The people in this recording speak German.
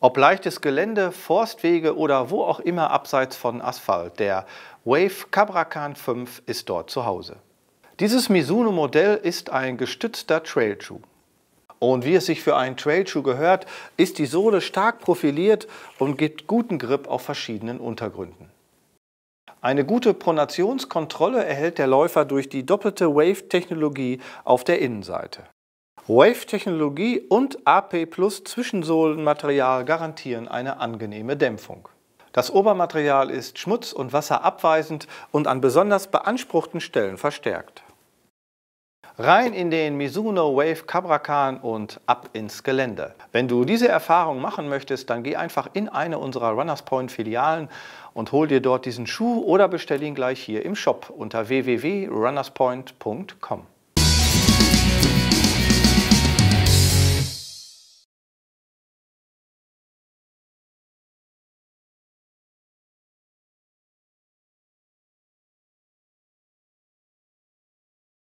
Ob leichtes Gelände, Forstwege oder wo auch immer abseits von Asphalt, der Wave Cabracan 5 ist dort zu Hause. Dieses Mizuno-Modell ist ein gestützter Trailschuh. Und wie es sich für einen Trailschuh gehört, ist die Sohle stark profiliert und gibt guten Grip auf verschiedenen Untergründen. Eine gute Pronationskontrolle erhält der Läufer durch die doppelte Wave-Technologie auf der Innenseite. Wave-Technologie und AP Plus Zwischensohlenmaterial garantieren eine angenehme Dämpfung. Das Obermaterial ist schmutz- und wasserabweisend und an besonders beanspruchten Stellen verstärkt. Rein in den Mizuno Wave Cabracan und ab ins Gelände. Wenn du diese Erfahrung machen möchtest, dann geh einfach in eine unserer Runners Point Filialen und hol dir dort diesen Schuh oder bestell ihn gleich hier im Shop unter www.runnerspoint.com.